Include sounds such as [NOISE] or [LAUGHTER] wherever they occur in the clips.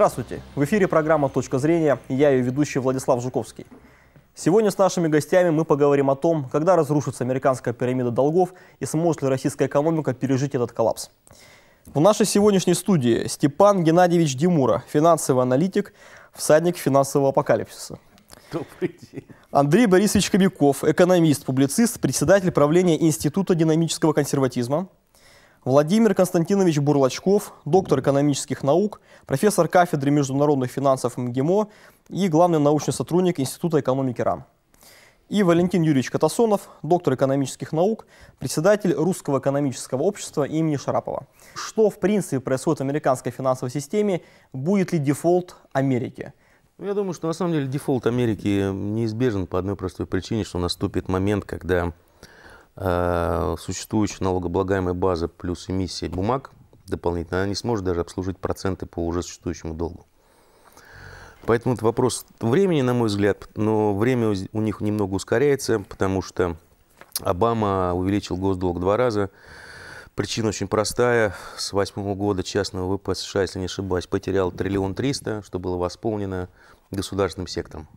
Здравствуйте! В эфире программа «Точка зрения» и я ее ведущий Владислав Жуковский. Сегодня с нашими гостями мы поговорим о том, когда разрушится американская пирамида долгов и сможет ли российская экономика пережить этот коллапс. В нашей сегодняшней студии Степан Геннадьевич Димура, финансовый аналитик, всадник финансового апокалипсиса. Добрый день. Андрей Борисович Кобяков, экономист, публицист, председатель правления Института динамического консерватизма. Владимир Константинович Бурлачков, доктор экономических наук, профессор кафедры международных финансов МГИМО и главный научный сотрудник Института экономики РАН. И Валентин Юрьевич Катасонов, доктор экономических наук, председатель Русского экономического общества имени Шарапова. Что в принципе происходит в американской финансовой системе? Будет ли дефолт Америки? Ну, я думаю, что на самом деле дефолт Америки неизбежен по одной простой причине, что наступит момент, когда Э, существующей налогооблагаемой базы плюс эмиссии бумаг дополнительно, она не сможет даже обслужить проценты по уже существующему долгу. Поэтому это вопрос времени, на мой взгляд, но время у них немного ускоряется, потому что Обама увеличил госдолг два раза. Причина очень простая. С восьмого года частного ВП США, если не ошибаюсь, потерял триллион триста, что было восполнено государственным сектором.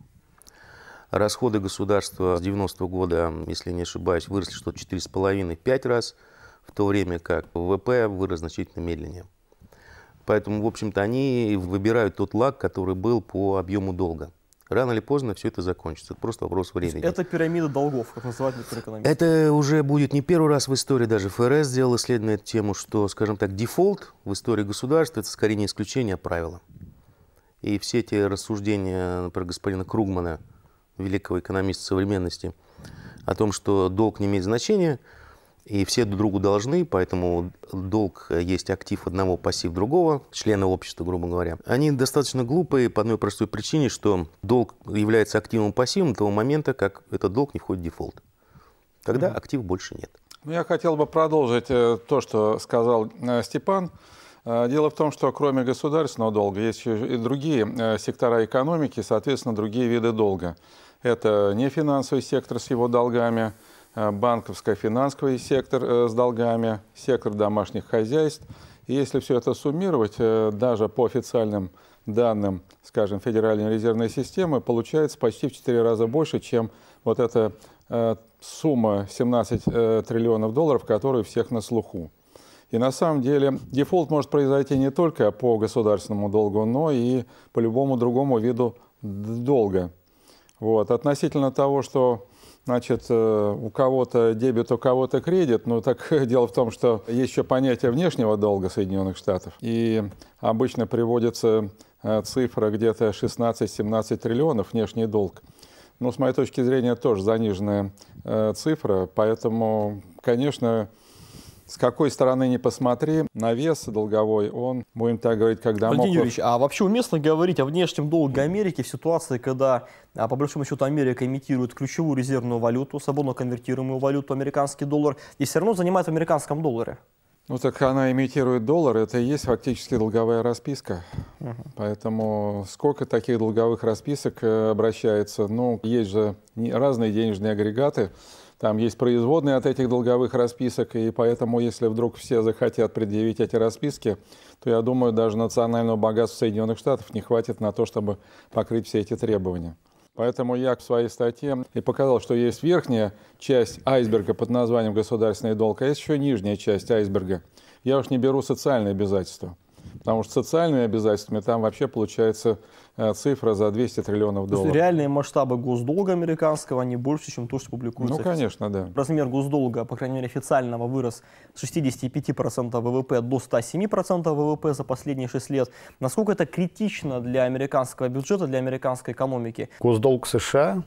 Расходы государства с 90-го года, если не ошибаюсь, выросли что-то 4,5-5 раз, в то время как ВВП вырос значительно медленнее. Поэтому, в общем-то, они выбирают тот лак, который был по объему долга. Рано или поздно все это закончится. Это просто вопрос времени. Это пирамида долгов, как называть некоторые экономисты. Это уже будет не первый раз в истории. Даже ФРС сделал исследование эту тему, что, скажем так, дефолт в истории государства – это скорее не исключение, а правило. И все эти рассуждения, про господина Кругмана – великого экономиста современности, о том, что долг не имеет значения, и все друг другу должны, поэтому долг есть актив одного, пассив другого, члена общества, грубо говоря. Они достаточно глупые по одной простой причине, что долг является активом пассивом до того момента, как этот долг не входит в дефолт. Тогда mm-hmm. актив больше нет. Ну, я хотел бы продолжить э, то, что сказал э, Степан. Э, дело в том, что кроме государственного долга есть и другие сектора экономики, соответственно, другие виды долга. Это не финансовый сектор с его долгами, а банковско-финансовый сектор э, с долгами, сектор домашних хозяйств. И если все это суммировать, э, даже по официальным данным, скажем, Федеральной резервной системы, получается почти в 4 раза больше, чем вот эта э, сумма 17 триллионов долларов, которая всех на слуху. И на самом деле дефолт может произойти не только по государственному долгу, но и по любому другому виду долга. Вот. Относительно того, что значит, э, у кого-то дебет, у кого-то кредит. Но ну, так [LAUGHS] дело в том, что есть еще понятие внешнего долга Соединенных Штатов. И обычно приводится э, цифра где-то 16-17 триллионов внешний долг. Но ну, с моей точки зрения тоже заниженная э, цифра, поэтому, конечно, с какой стороны не посмотри, навес долговой, он, будем так говорить, когда Владимир Юрьевич, а вообще уместно говорить о внешнем долге Америки в ситуации, когда, а, по большому счету, Америка имитирует ключевую резервную валюту, свободно конвертируемую валюту, американский доллар, и все равно занимает в американском долларе? Ну так она имитирует доллар, это и есть фактически долговая расписка. Угу. Поэтому сколько таких долговых расписок э, обращается? Ну, есть же разные денежные агрегаты. Там есть производные от этих долговых расписок, и поэтому, если вдруг все захотят предъявить эти расписки, то, я думаю, даже национального богатства Соединенных Штатов не хватит на то, чтобы покрыть все эти требования. Поэтому я в своей статье и показал, что есть верхняя часть айсберга под названием «Государственный долг», а есть еще нижняя часть айсберга. Я уж не беру социальные обязательства, потому что социальными обязательствами там вообще получается Э, цифра за 200 триллионов долларов. То есть реальные масштабы госдолга американского, они больше, чем то, что публикуется. Ну, конечно, да. Размер госдолга, по крайней мере, официального вырос с 65% ВВП до 107% ВВП за последние 6 лет. Насколько это критично для американского бюджета, для американской экономики? Госдолг США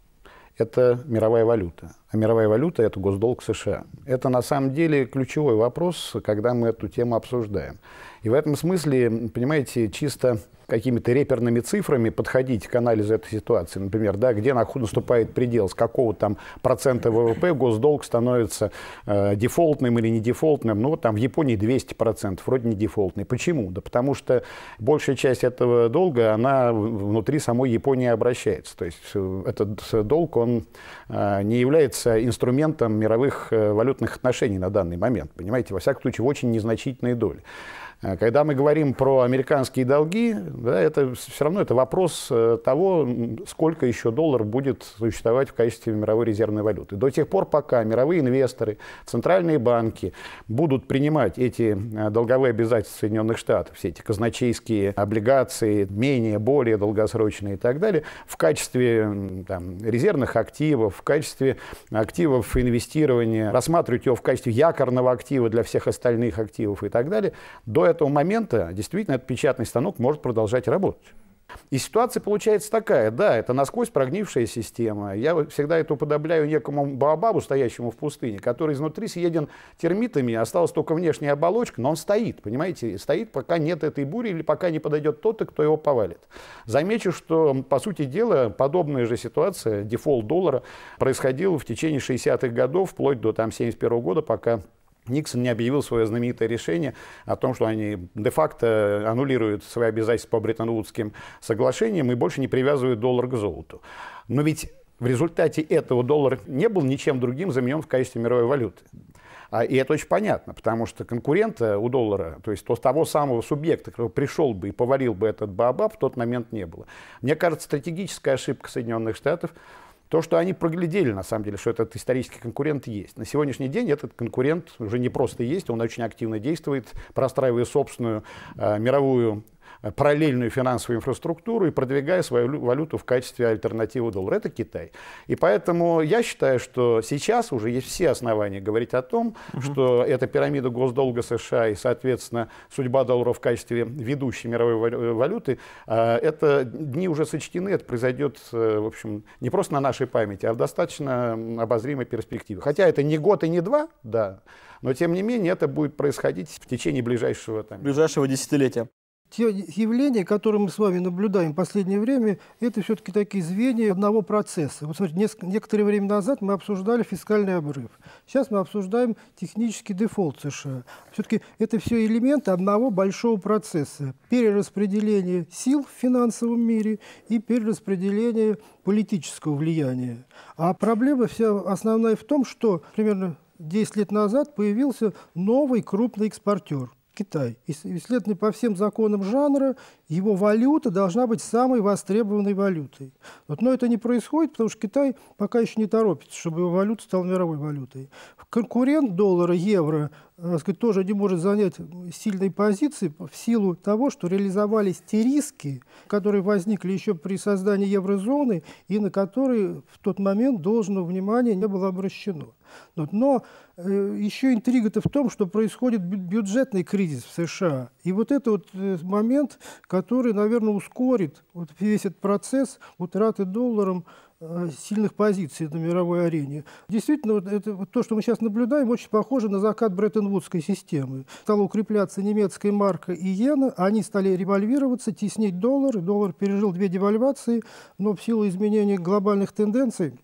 – это мировая валюта. А мировая валюта – это госдолг США. Это на самом деле ключевой вопрос, когда мы эту тему обсуждаем. И в этом смысле, понимаете, чисто какими-то реперными цифрами подходить к анализу этой ситуации. Например, да, где наступает предел, с какого там процента ВВП госдолг становится э, дефолтным или не дефолтным. Ну, вот там в Японии 200%, процентов, вроде не дефолтный. Почему? Да потому что большая часть этого долга, она внутри самой Японии обращается. То есть э, этот э, долг, он э, не является является инструментом мировых э, валютных отношений на данный момент. Понимаете, во всяком случае, в очень незначительной доли. Э, когда мы говорим про американские долги, да, это все равно это вопрос э, того, сколько еще доллар будет существовать в качестве мировой резервной валюты. До тех пор, пока мировые инвесторы, центральные банки будут принимать эти э, долговые обязательства Соединенных Штатов, все эти казначейские облигации, менее, более долгосрочные и так далее, в качестве там, резервных активов, в качестве активов инвестирования, рассматривать его в качестве якорного актива для всех остальных активов и так далее, до этого момента действительно этот печатный станок может продолжать работать. И ситуация получается такая, да, это насквозь прогнившая система. Я всегда это уподобляю некому баобабу, стоящему в пустыне, который изнутри съеден термитами, осталась только внешняя оболочка, но он стоит, понимаете, стоит, пока нет этой бури или пока не подойдет тот, кто его повалит. Замечу, что, по сути дела, подобная же ситуация, дефолт доллара, происходила в течение 60-х годов, вплоть до там, 71 -го года, пока Никсон не объявил свое знаменитое решение о том, что они де-факто аннулируют свои обязательства по Бреттон-Вудским соглашениям и больше не привязывают доллар к золоту. Но ведь в результате этого доллар не был ничем другим заменен в качестве мировой валюты. А, и это очень понятно, потому что конкурента э, у доллара, то есть то, того самого субъекта, который пришел бы и поварил бы этот баобаб, в тот момент не было. Мне кажется, стратегическая ошибка Соединенных Штатов – то, что они проглядели, на самом деле, что этот исторический конкурент есть. На сегодняшний день этот конкурент уже не просто есть, он очень активно действует, простраивая собственную э, мировую параллельную финансовую инфраструктуру и продвигая свою валюту в качестве альтернативы доллару. Это Китай. И поэтому я считаю, что сейчас уже есть все основания говорить о том, угу. что эта пирамида госдолга США и, соответственно, судьба доллара в качестве ведущей мировой э, валюты, а, это дни уже сочтены, это произойдет, э, в общем, не просто на нашей памяти, а в достаточно обозримой перспективе. Хотя это не год и не два, да, но тем не менее это будет происходить в течение ближайшего там, ближайшего десятилетия те явления, которые мы с вами наблюдаем в последнее время, это все-таки такие звенья одного процесса. Вот смотрите, некоторое время назад мы обсуждали фискальный обрыв. Сейчас мы обсуждаем технический дефолт США. Все-таки это все элементы одного большого процесса. Перераспределение сил в финансовом мире и перераспределение политического влияния. А проблема вся основная в том, что примерно 10 лет назад появился новый крупный экспортер – Китай. И, следовательно, по всем законам жанра его валюта должна быть самой востребованной валютой. Вот, но это не происходит, потому что Китай пока еще не торопится, чтобы его валюта стала мировой валютой. Конкурент доллара, евро Э, сказать, тоже не может занять сильной позиции в силу того, что реализовались те риски, которые возникли еще при создании еврозоны и на которые в тот момент должного внимания не было обращено. Вот. Но э, еще интрига-то в том, что происходит бюджетный кризис в США. И вот это вот э, момент, который, наверное, ускорит вот весь этот процесс утраты долларом Э, сильных позиций на мировой арене. Действительно, вот это, вот то, что мы сейчас наблюдаем, очень похоже на закат бреттон системы. Стала укрепляться немецкая марка и иена, они стали револьвироваться, теснить доллар. Доллар пережил две девальвации, но в силу изменения глобальных тенденций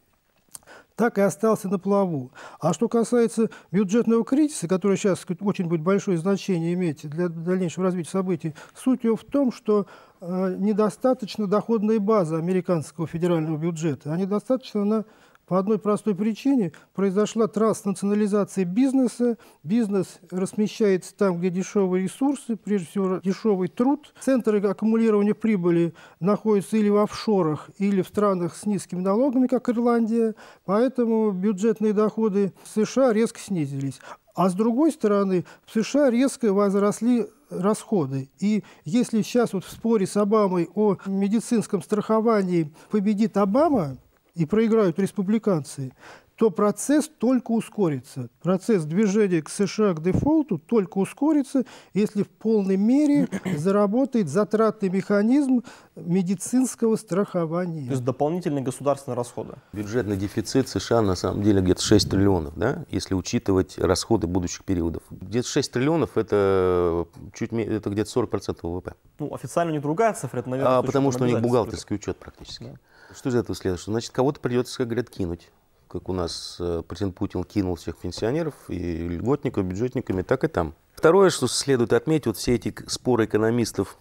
так и остался на плаву. А что касается бюджетного кризиса, который сейчас очень будет большое значение иметь для дальнейшего развития событий, суть его в том, что э, недостаточно доходная база американского федерального бюджета, а недостаточно она по одной простой причине произошла транснационализация бизнеса. Бизнес размещается там, где дешевые ресурсы, прежде всего дешевый труд. Центры аккумулирования прибыли находятся или в офшорах, или в странах с низкими налогами, как Ирландия. Поэтому бюджетные доходы США резко снизились. А с другой стороны, в США резко возросли расходы. И если сейчас вот в споре с Обамой о медицинском страховании победит Обама, и проиграют республиканцы, то процесс только ускорится. Процесс движения к США к дефолту только ускорится, если в полной мере [COUGHS] заработает затратный механизм медицинского страхования. То есть дополнительные государственные расходы. Бюджетный дефицит США на самом деле где-то 6 триллионов, да? если учитывать расходы будущих периодов. Где-то 6 триллионов это, чуть, это где-то 40% ВВП. Ну, официально не другая цифра, это, наверное... А, потому что у них бухгалтерский учет практически. Да. Что из этого следует? Что, значит, кого-то придется, как говорят, кинуть. Как у нас э, президент Путин кинул всех пенсионеров и льготников, бюджетниками, так и там. Второе, что следует отметить, вот все эти споры экономистов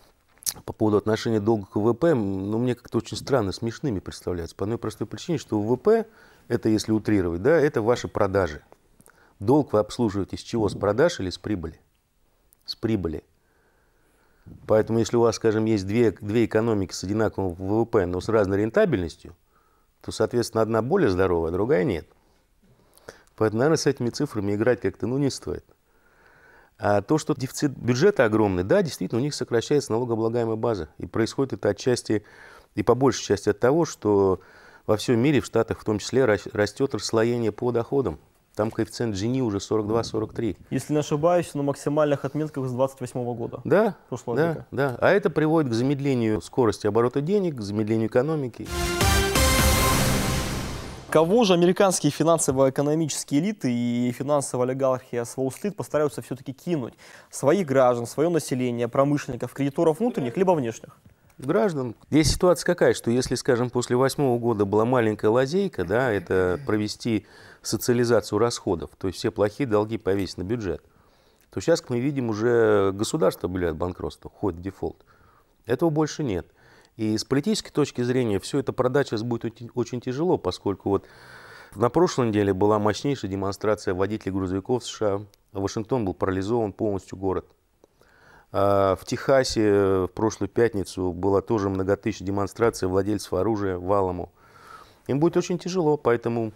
по поводу отношения долга к ВВП, ну, мне как-то очень странно, смешными представляются. По одной простой причине, что ВВП, это если утрировать, да, это ваши продажи. Долг вы обслуживаете с чего? С продаж или с прибыли? С прибыли. Поэтому, если у вас, скажем, есть две, две экономики с одинаковым ВВП, но с разной рентабельностью, то, соответственно, одна более здоровая, а другая нет. Поэтому, наверное, с этими цифрами играть как-то ну, не стоит. А то, что дефицит бюджета огромный, да, действительно, у них сокращается налогооблагаемая база. И происходит это отчасти, и по большей части от того, что во всем мире, в Штатах в том числе, растет расслоение по доходам. Там коэффициент Джини уже 42-43. Если не ошибаюсь, на максимальных отметках с 28 года. Да, да, да. А это приводит к замедлению скорости оборота денег, к замедлению экономики. Кого же американские финансово-экономические элиты и финансовая олигархия с Уолл-стрит постараются все-таки кинуть? Своих граждан, свое население, промышленников, кредиторов внутренних, либо внешних? граждан. Здесь ситуация какая, что если, скажем, после восьмого года была маленькая лазейка, да, это провести социализацию расходов, то есть все плохие долги повесить на бюджет, то сейчас мы видим уже государство объявляет банкротство, входит в дефолт. Этого больше нет. И с политической точки зрения все это продать сейчас будет очень тяжело, поскольку вот на прошлой неделе была мощнейшая демонстрация водителей грузовиков США. Вашингтон был парализован полностью город. А в Техасе э, в прошлую пятницу была тоже многотысячная демонстрация владельцев оружия Валаму. Им будет очень тяжело, поэтому,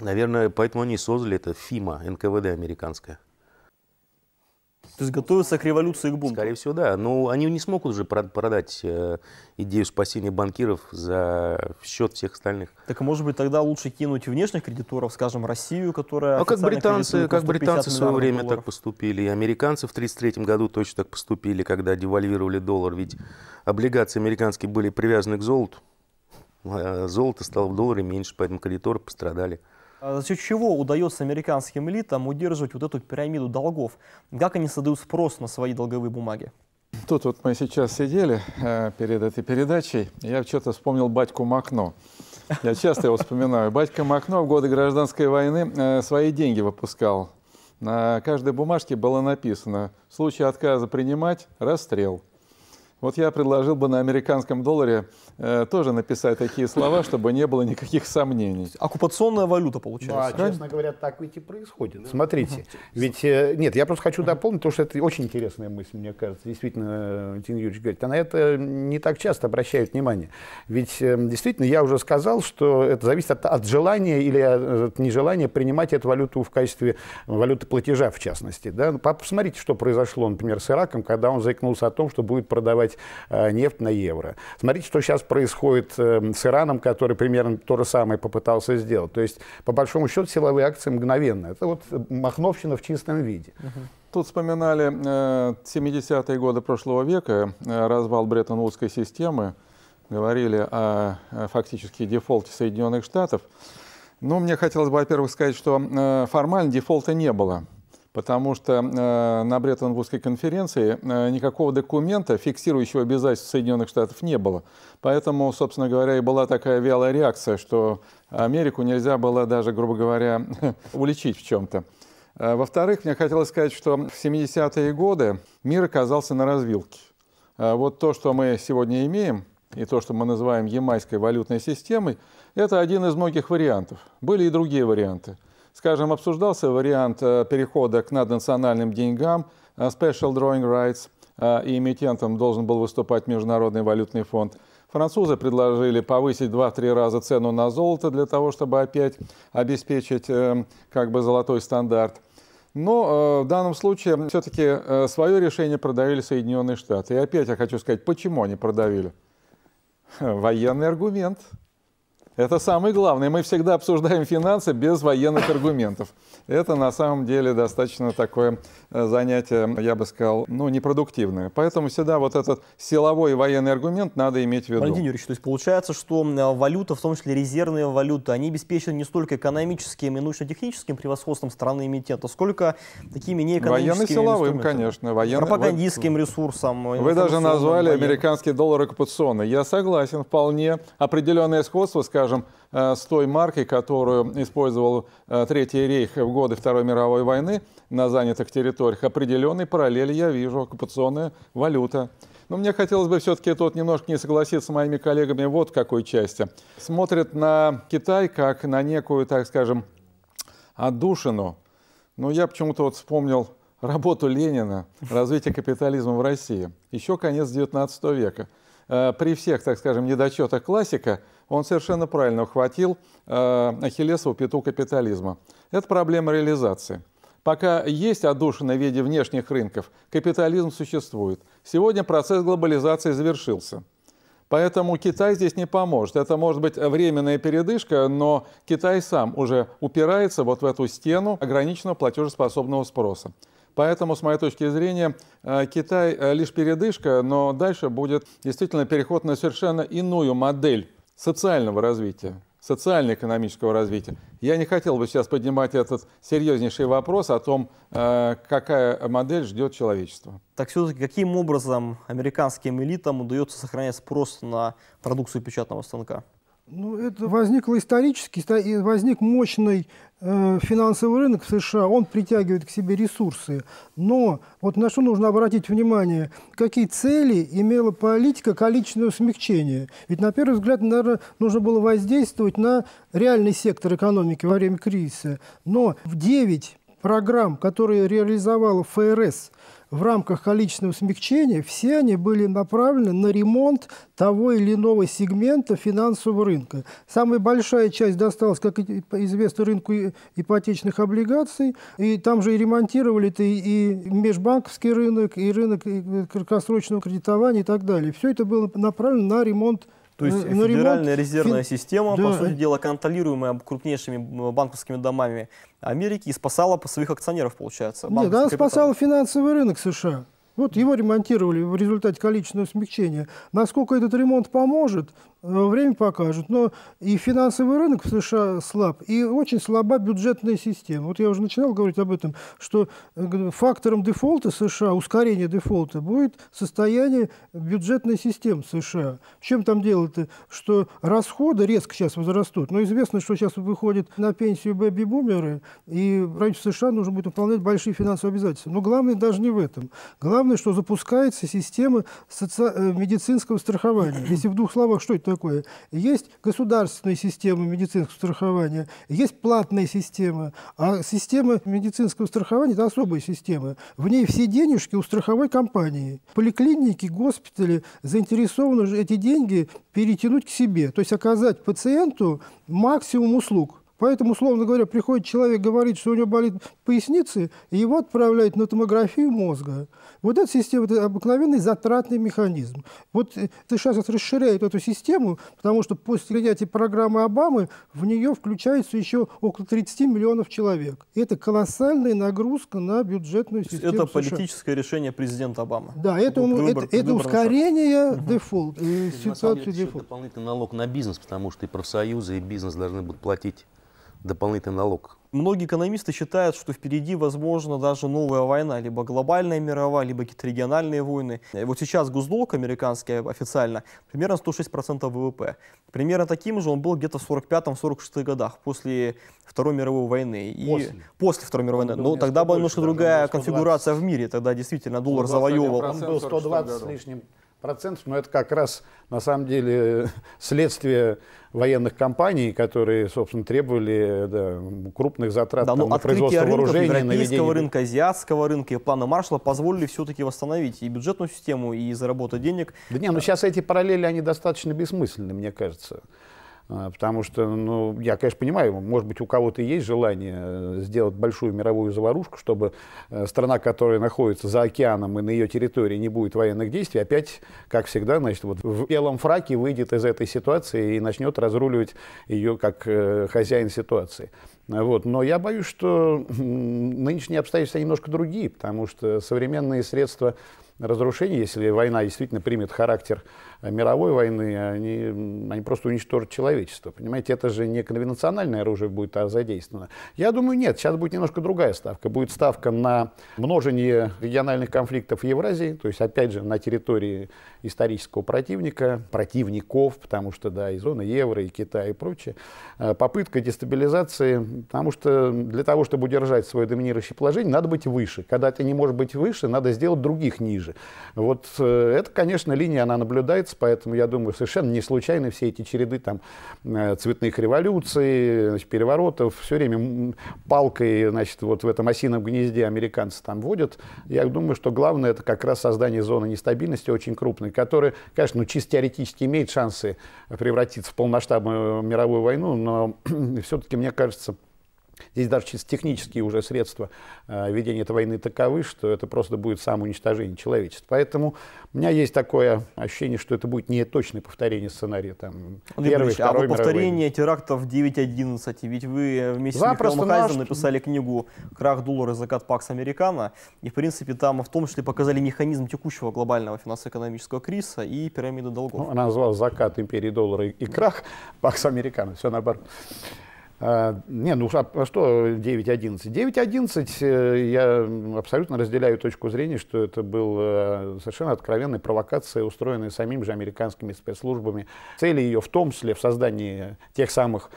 наверное, поэтому они создали это ФИМА, НКВД американское. То есть готовятся к революции, к бунту? Скорее всего, да. Но ну, они не смогут уже продать э, идею спасения банкиров за счет всех остальных. Так, а может быть, тогда лучше кинуть внешних кредиторов, скажем, Россию, которая... А как британцы, как британцы в свое время долларов. так поступили, и американцы в 1933 году точно так поступили, когда девальвировали доллар. Ведь облигации американские были привязаны к золоту, а золото стало в долларе меньше, поэтому кредиторы пострадали. А за счет чего удается американским элитам удерживать вот эту пирамиду долгов? Как они создают спрос на свои долговые бумаги? Тут вот мы сейчас сидели э, перед этой передачей, я что-то вспомнил батьку Макно. Я часто его вспоминаю. Батька Макно в годы гражданской войны э, свои деньги выпускал. На каждой бумажке было написано «В случае отказа принимать – расстрел». Вот я предложил бы на американском долларе э, тоже написать такие слова, чтобы не было никаких сомнений. Оккупационная валюта получается. Да, честно говоря, так ведь и происходит. Смотрите, ведь э, нет, я просто хочу дополнить, потому что это очень интересная мысль, мне кажется. Действительно, Валентин э, Юрьевич говорит, Она это не так часто обращает внимание. Ведь э, действительно, я уже сказал, что это зависит от, от желания или э, от нежелания принимать эту валюту в качестве валюты платежа, в частности. Да? Посмотрите, что произошло, например, с Ираком, когда он заикнулся о том, что будет продавать покупать э, нефть на евро. Смотрите, что сейчас происходит эм, с Ираном, который примерно то же самое попытался сделать. То есть, по большому счету, силовые акции мгновенно. Это вот э, махновщина в чистом виде. Тут вспоминали 70-е э, годы прошлого века, развал Бреттон-Вудской системы, говорили о фактически дефолте Соединенных Штатов. Но ну, мне хотелось бы, во-первых, сказать, что формально дефолта не было. Потому что э, на Бреттон-Вудской конференции э, никакого документа, фиксирующего обязательства Соединенных Штатов, не было. Поэтому, собственно говоря, и была такая вялая реакция, что Америку нельзя было даже, грубо говоря, [LAUGHS] уличить в чем-то. Э, во-вторых, мне хотелось сказать, что в 70-е годы мир оказался на развилке. Э, вот то, что мы сегодня имеем, и то, что мы называем ямайской валютной системой, это один из многих вариантов. Были и другие варианты. Скажем, обсуждался вариант э, перехода к наднациональным деньгам, э, special drawing rights, э, и эмитентом должен был выступать Международный валютный фонд. Французы предложили повысить 2-3 раза цену на золото для того, чтобы опять обеспечить как бы золотой стандарт. Но в данном случае все-таки свое решение продавили Соединенные Штаты. И опять я хочу сказать, почему они продавили? [LAUGHS] Военный аргумент. Это самое главное. Мы всегда обсуждаем финансы без военных аргументов. Это на самом деле достаточно такое э, занятие, я бы сказал, ну, непродуктивное. Поэтому всегда вот этот силовой и военный аргумент надо иметь в виду. Валентин Юрьевич, то есть получается, что э, валюта, в том числе резервные валюты, они обеспечены не столько экономическим и научно-техническим превосходством страны эмитента, сколько такими неэкономическими Военным силовым, конечно. Военный, пропагандистским ресурсом. Вы даже назвали военным. американский доллар оккупационный. Я согласен, вполне определенное сходство, скажем, скажем, э, с той маркой, которую использовал э, Третий рейх в годы Второй мировой войны на занятых территориях, определенный параллель я вижу, оккупационная валюта. Но мне хотелось бы все-таки тут немножко не согласиться с моими коллегами вот в какой части. Смотрят на Китай как на некую, так скажем, отдушину. Но я почему-то вот вспомнил работу Ленина «Развитие капитализма в России». Еще конец XIX века. Э, при всех, так скажем, недочетах классика – он совершенно правильно ухватил э, Ахиллесову пяту капитализма. Это проблема реализации. Пока есть отдушина в виде внешних рынков, капитализм существует. Сегодня процесс глобализации завершился. Поэтому Китай здесь не поможет. Это может быть временная передышка, но Китай сам уже упирается вот в эту стену ограниченного платежеспособного спроса. Поэтому, с моей точки зрения, э, Китай э, лишь передышка, но дальше будет действительно переход на совершенно иную модель социального развития, социально-экономического развития. Я не хотел бы сейчас поднимать этот серьезнейший вопрос о том, э, какая модель ждет человечество. Так все-таки каким образом американским элитам удается сохранять спрос на продукцию печатного станка? Ну, это возникло исторически, возник мощный Э, финансовый рынок в США, он притягивает к себе ресурсы. Но вот на что нужно обратить внимание, какие цели имела политика количественного смягчения. Ведь на первый взгляд, наверное, нужно было воздействовать на реальный сектор экономики во время кризиса. Но в 9 программ, которые реализовала ФРС – в рамках количественного смягчения, все они были направлены на ремонт того или иного сегмента финансового рынка. Самая большая часть досталась, как известно, рынку ипотечных облигаций, и там же и ремонтировали -то и, и межбанковский рынок, и рынок э, краткосрочного кредитования и так далее. Все это было направлено на ремонт то есть на, ну, ну, Федеральная ремонт, резервная фин... система, да. по сути дела, контролируемая крупнейшими банковскими домами Америки, и спасала своих акционеров, получается. Нет, она спасала финансовый рынок США. Вот его ремонтировали в результате количественного смягчения. Насколько этот ремонт поможет, Э, время покажет. Но и финансовый рынок в США слаб, и очень слаба бюджетная система. Вот я уже начинал говорить об этом, что э, фактором дефолта США, ускорения дефолта, будет состояние бюджетной системы США. В чем там дело-то? Что расходы резко сейчас возрастут. Но известно, что сейчас выходит на пенсию бэби-бумеры, и правительству США нужно будет выполнять большие финансовые обязательства. Но главное даже не в этом. Главное, что запускается система соци... Э, медицинского страхования. Если в двух словах, что это такое. Есть государственные системы медицинского страхования, есть платные системы, а система медицинского страхования – это особая система. В ней все денежки у страховой компании. Поликлиники, госпитали заинтересованы эти деньги перетянуть к себе, то есть оказать пациенту максимум услуг. Поэтому, условно говоря, приходит человек, говорит, что у него болит поясница, и его отправляют на томографию мозга. Вот эта система – это обыкновенный затратный механизм. Вот сейчас э, расширяют эту систему, потому что после принятия программы Обамы в нее включается еще около 30 миллионов человек. И это колоссальная нагрузка на бюджетную систему Это США. политическое решение президента Обамы. Да, это, выбор, это, это выбор ускорение угу. дефолт, э, ситуации дефолта. дополнительный налог на бизнес, потому что и профсоюзы, и бизнес должны будут платить дополнительный налог. Многие экономисты считают, что впереди, возможно, даже новая война, либо глобальная мировая, либо какие-то региональные войны. И э, вот сейчас госдолг американский э, официально примерно 106% ВВП. Примерно таким же он был где-то в 45-46 годах, после Второй мировой войны. И после, Второй мировой войны. Но ну, тогда была немножко другая конфигурация в мире. Тогда действительно доллар завоевал. Он был 120 с лишним процентов, но это как раз на самом деле [LAUGHS] следствие военных компаний, которые, собственно, требовали да, крупных затрат да, ну, там, на производство рынков, европейского на рынка, азиатского рынка и плана Маршала позволили все-таки восстановить и бюджетную систему, и заработать денег. Да не, ну сейчас а эти параллели, они достаточно бессмысленны, мне кажется. А, потому что, ну, я, конечно, понимаю, может быть, у кого-то есть желание э, сделать большую мировую заварушку, чтобы э, страна, которая находится за океаном и на ее территории не будет военных действий, опять, как всегда, значит, вот в белом фраке выйдет из этой ситуации и начнет разруливать ее как э, хозяин ситуации. А, вот. Но я боюсь, что нынешние обстоятельства немножко другие, потому что современные средства разрушения, если война действительно примет характер Э, мировой войны, они, они просто уничтожат человечество. Понимаете, это же не конвенциональное оружие будет а задействовано. Я думаю, нет, сейчас будет немножко другая ставка. Будет ставка на множение региональных конфликтов в Евразии, то есть, опять же, на территории исторического противника, противников, потому что, да, и зона евро, и Китай, и прочее. Э, попытка дестабилизации, потому что для того, чтобы удержать свое доминирующее положение, надо быть выше. Когда ты не можешь быть выше, надо сделать других ниже. Вот э, это, конечно, линия, она наблюдается развивается, поэтому я думаю, совершенно не случайно все эти череды там, э, цветных революций, значит, переворотов, все время палкой значит, вот в этом осином гнезде американцы там водят. Я думаю, что главное это как раз создание зоны нестабильности очень крупной, которая, конечно, ну, чисто теоретически имеет шансы превратиться в полномасштабную мировую войну, но [CLEARS THROAT] все-таки, мне кажется, Здесь даже чисто технические уже средства э, ведения этой войны таковы, что это просто будет самоуничтожение человечества. Поэтому у меня есть такое ощущение, что это будет не точное повторение сценария там, Андрей Первой, а Второй повторение войны. терактов 9.11, ведь вы вместе да, с Михаилом Махайзеном наш... написали книгу «Крах доллара. и Закат Пакс Американо», и, в принципе, там в том числе показали механизм текущего глобального финансово-экономического кризиса и пирамиды долгов. Ну, она называлась «Закат империи доллара и крах Пакс Американо», все наоборот. А, не, ну а что 9.11? 9.11 э, я абсолютно разделяю точку зрения, что это был э, совершенно откровенная провокация, устроенная самими же американскими спецслужбами. Цель ее в том числе в создании тех самых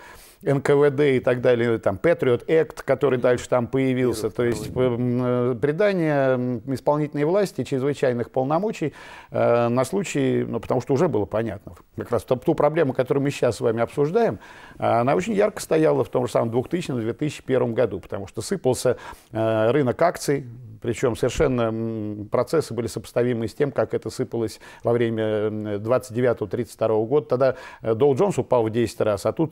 НКВД и так далее, там, Patriot экт который дальше там появился, то есть э, предание исполнительной власти чрезвычайных полномочий э, на случай, ну, потому что уже было понятно, как раз ту, ту проблему, которую мы сейчас с вами обсуждаем, э, она очень ярко стояла в том же самом 2000-2001 году, потому что сыпался э, рынок акций, причем совершенно процессы были сопоставимы с тем, как это сыпалось во время 29-32 года. Тогда э, Доу Джонс упал в 10 раз, а тут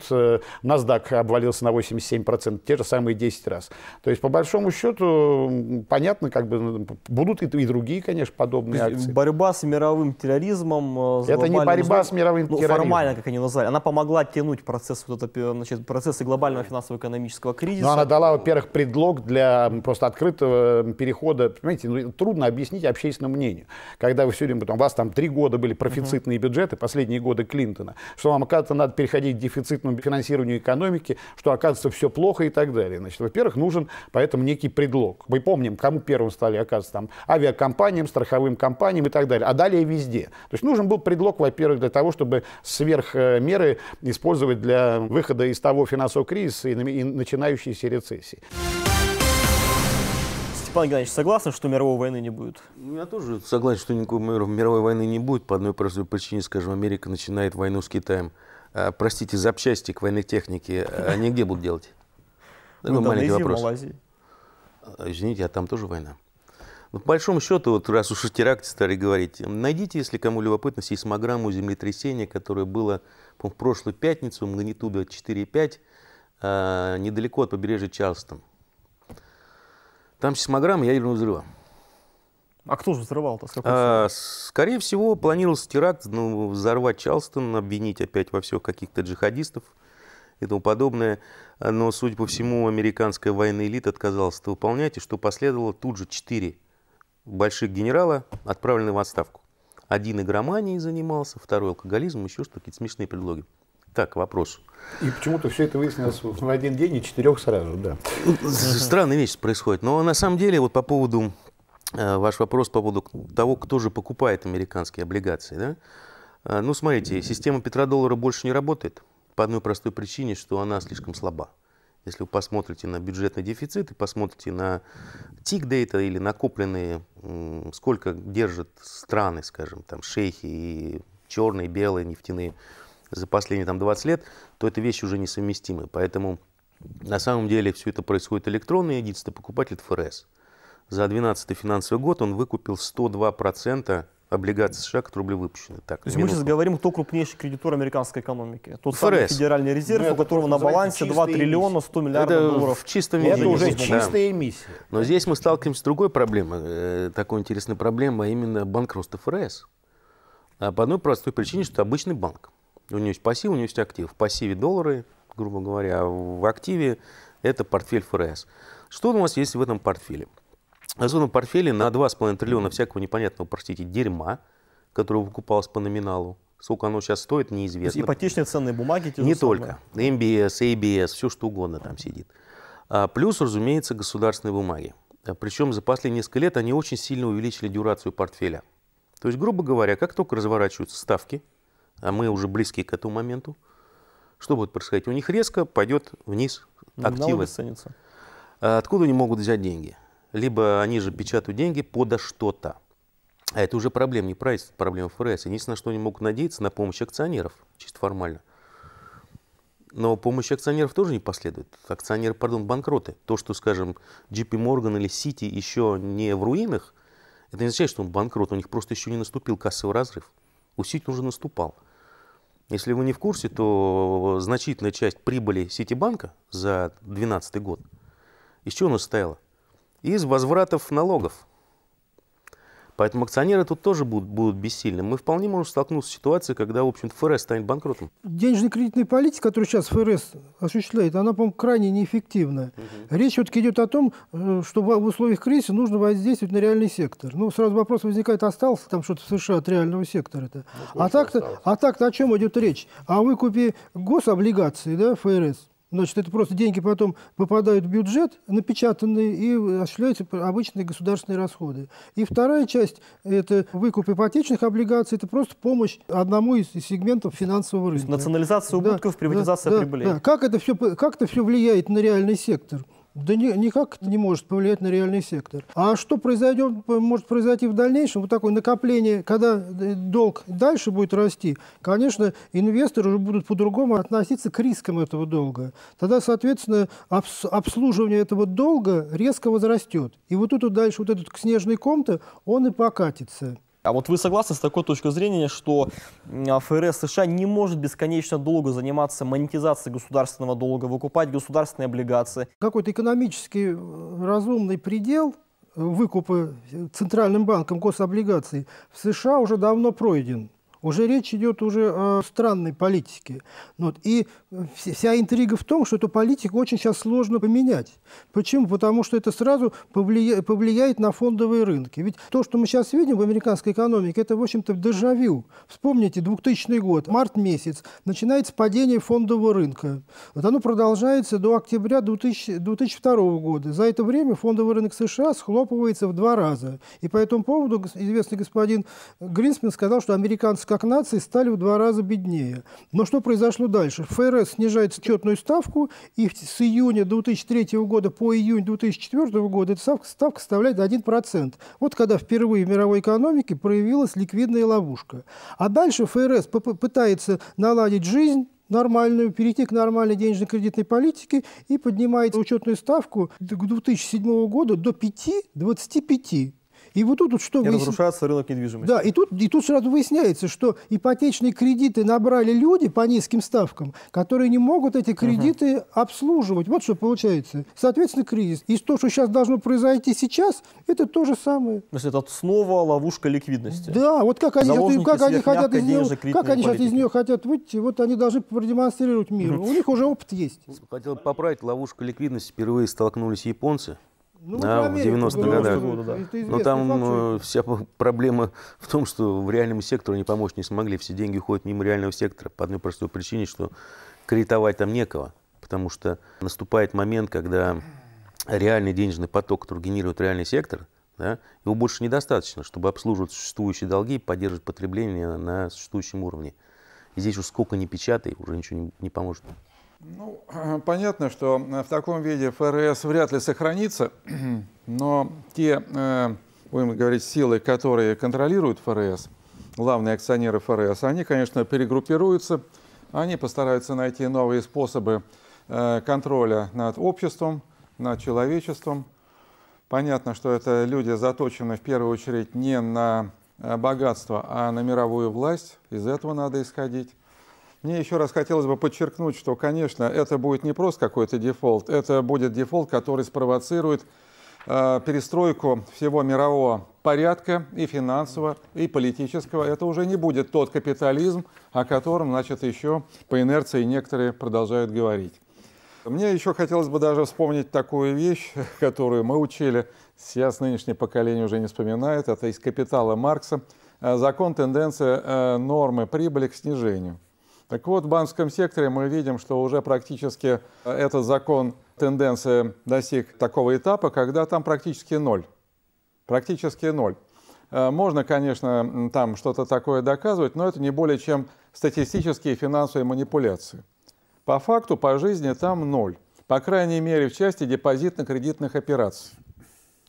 нас NASDAQ обвалился на 87%, те же самые 10 раз. То есть, по большому счету, понятно, как бы будут и, другие, конечно, подобные акции. Борьба с мировым терроризмом... Э, с это не борьба названием, с мировым ну, терроризмом. Формально, как они назвали. Она помогла тянуть процесс, вот это, э, значит, процессы глобального финансово-экономического кризиса. Но она дала, во-первых, предлог для просто открытого перехода. Понимаете, ну, трудно объяснить общественному мнению. Когда вы все время, потом, у вас там три года были профицитные uh-huh. бюджеты, последние годы Клинтона, что вам, оказывается, надо переходить к дефицитному финансированию экономике, что оказывается все плохо и так далее. Значит, во-первых, нужен поэтому некий предлог. Мы помним, кому первым стали оказываться там авиакомпаниям, страховым компаниям и так далее, а далее везде. То есть нужен был предлог, во-первых, для того, чтобы сверхмеры э, использовать для выхода из того финансового кризиса и начинающейся рецессии. Степан Геннадьевич, согласен, что мировой войны не будет? Ну, я тоже согласен, что никакой мировой войны не будет. По одной простой причине, скажем, Америка начинает войну с Китаем. Э, простите, запчасти к военной технике, э, они где будут делать? [LAUGHS] Такой ну, маленький вопрос. Малайзии. Э, извините, а там тоже война. Но ну, по большому счету, вот раз уж теракты стали говорить, найдите, если кому любопытно, сейсмограмму землетрясения, которое было в прошлую пятницу, магнитуда 4,5, недалеко от побережья Чарлстон. Там сейсмограмма ядерного взрыва. А кто же взрывал-то? С а, скорее всего, планировался теракт, ну, взорвать Чарлстон, обвинить опять во всех каких-то джихадистов и тому подобное. Но, судя по всему, американская военная элита отказалась это выполнять, и что последовало тут же четыре больших генерала отправлены в отставку. Один игроманией занимался, второй алкоголизм, еще что-то, какие-то смешные предлоги. Так, вопрос. И почему-то все это выяснилось на один день и четырех сразу, да. Ну, странная вещь происходит. Но на самом деле, вот по поводу Э, ваш вопрос по поводу того, кто же покупает американские облигации. Да? Э, ну, смотрите, система петродоллара больше не работает по одной простой причине, что она слишком слаба. Если вы посмотрите на бюджетный дефицит и посмотрите на тик дейта или накопленные, сколько держат страны, скажем, там, шейхи и черные, белые, нефтяные за последние там, 20 лет, то это вещи уже несовместимы. Поэтому на самом деле все это происходит электронно, и единственный покупатель – это ФРС. За 2012 финансовый год он выкупил 102% облигаций США, которые были выпущены. Так, То есть мы сейчас говорим, кто крупнейший кредитор американской экономики. Тот ФРС. самый Федеральный резерв, да, ну, у которого на балансе 2 триллиона 100 миллиардов это долларов. В чистом виде. Это уже чистая эмиссия. Да. Но здесь мы сталкиваемся с другой проблемой, э, такой интересной проблемой, а именно банкротство ФРС. А по одной простой причине, что обычный банк. У него есть пассив, у него есть актив. В пассиве доллары, грубо говоря, а в активе это портфель ФРС. Что у нас есть в этом портфеле? озоном портфеле на 2,5 триллиона всякого непонятного, простите, дерьма, которое выкупалось по номиналу. Сколько оно сейчас стоит, неизвестно. То есть ипотечные ценные бумаги те Не только. Самые. АБС, э все что угодно там сидит. А плюс, разумеется, государственные бумаги. А, Причем за последние несколько лет они очень сильно увеличили дюрацию портфеля. То есть, грубо говоря, как только разворачиваются ставки, а мы уже близки к этому моменту, что будет происходить? У них резко пойдет вниз активы. А откуда они могут взять деньги? либо они же печатают деньги подо что-то. А это уже проблема не прайс, проблема ФРС. Они что они могут надеяться, на помощь акционеров, чисто формально. Но помощь акционеров тоже не последует. Акционеры, пардон, банкроты. То, что, скажем, JP Morgan или City еще не в руинах, это не означает, что он банкрот. У них просто еще не наступил кассовый разрыв. У City уже наступал. Если вы не в курсе, то значительная часть прибыли Ситибанка за 2012 год из чего она состояла? из возвратов налогов. Поэтому акционеры тут тоже будут, будут бессильны. Мы вполне можем столкнуться с ситуацией, когда, в общем ФРС станет банкротом. Денежно-кредитная политика, которую сейчас ФРС осуществляет, она, по-моему, крайне неэффективная. Угу. Речь все-таки идет о том, э, что в условиях кризиса нужно воздействовать на реальный сектор. Ну, сразу вопрос возникает, остался там что-то в США от реального сектора-то. Ну, а так-то а так о чем идет речь? О а выкупе гособлигаций, да, ФРС Значит, это просто деньги потом попадают в бюджет, напечатанные, и осуществляются обычные государственные расходы. И вторая часть – это выкуп ипотечных облигаций, это просто помощь одному из сегментов финансового рынка. Национализация убытков, да, приватизация да, прибыли. Да. Как, это все, как это все влияет на реальный сектор? Да ни, никак это не может повлиять на реальный сектор. А что произойдет, может произойти в дальнейшем? Вот такое накопление, когда э, долг дальше будет расти, конечно, инвесторы уже будут по-другому относиться к рискам этого долга. Тогда, соответственно, обс обслуживание этого долга резко возрастет. И вот тут вот дальше вот этот снежный ком-то, он и покатится. А вот вы согласны с такой точкой зрения, что а, ФРС США не может бесконечно долго заниматься монетизацией государственного долга, выкупать государственные облигации? Какой-то экономический э, разумный предел э, выкупа э, Центральным банком гособлигаций в США уже давно пройден. Уже речь идет уже о странной политике. Ну вот. И вся интрига в том, что эту политику очень сейчас сложно поменять. Почему? Потому что это сразу повлия... повлияет на фондовые рынки. Ведь то, что мы сейчас видим в американской экономике, это, в общем-то, дежавю. Вспомните, 2000 год, март месяц, начинается падение фондового рынка. Вот оно продолжается до октября 2000... 2002 года. За это время фондовый рынок США схлопывается в два раза. И по этому поводу известный господин Гринсман сказал, что американская как нации стали в два раза беднее. Но что произошло дальше? ФРС снижает счетную ставку, и с июня 2003 года по июнь 2004 года эта ставка, ставка составляет 1%. Вот когда впервые в мировой экономике проявилась ликвидная ловушка. А дальше ФРС пытается наладить жизнь, нормальную, перейти к нормальной денежно-кредитной политике и поднимает учетную ставку к 2007 году до 5-25. И вот тут вот что... И разрушается рынок недвижимости. Да, и тут, и тут сразу выясняется, что ипотечные кредиты набрали люди по низким ставкам, которые не могут эти кредиты угу. обслуживать. Вот что получается. Соответственно, кризис. И то, что сейчас должно произойти сейчас, это то же самое. То есть это снова ловушка ликвидности. Да, вот как они, Заложники как они хотят из нее, как они сейчас из нее хотят выйти, вот они должны продемонстрировать миру. Угу. У них уже опыт есть. Хотел поправить ловушку ликвидности. Впервые столкнулись японцы ну, вот в 90-х годах. Года, да. Но ну, там факт, э, вся [LAUGHS] проблема в том, что в реальном сектору не помочь не смогли. Все деньги уходят мимо реального сектора по одной простой причине, что кредитовать там некого. Потому что наступает момент, когда реальный денежный поток, который генерирует реальный сектор, да, его больше недостаточно, чтобы обслуживать существующие долги и поддерживать потребление на существующем уровне. И здесь уж сколько не печатай, уже ничего не, не поможет. Ну, [CLEARS THROAT] понятно, что э, в таком виде ФРС вряд ли сохранится, [CLEARS THROAT] но те, э, будем говорить, силы, которые контролируют ФРС, главные акционеры ФРС, они, конечно, перегруппируются, они постараются найти новые способы э, контроля над обществом, над человечеством. Понятно, что это люди заточены в первую очередь не на богатство, а на мировую власть. Из этого надо исходить. Мне еще раз хотелось бы подчеркнуть, что, конечно, это будет не просто какой-то дефолт, это будет дефолт, который спровоцирует э, перестройку всего мирового порядка и финансового, и политического. Это уже не будет тот капитализм, о котором, значит, еще по инерции некоторые продолжают говорить. Мне еще хотелось бы даже вспомнить такую вещь, [LAUGHS] которую мы учили, сейчас нынешнее поколение уже не вспоминает, это из «Капитала Маркса», э, закон тенденция э, нормы прибыли к снижению. Так вот, в банковском секторе мы видим, что уже практически э, этот закон тенденция достиг такого этапа, когда там практически ноль. Практически ноль. Э, можно, конечно, там что-то такое доказывать, но это не более чем статистические финансовые манипуляции. По факту, по жизни там ноль. По крайней мере, в части депозитно-кредитных операций.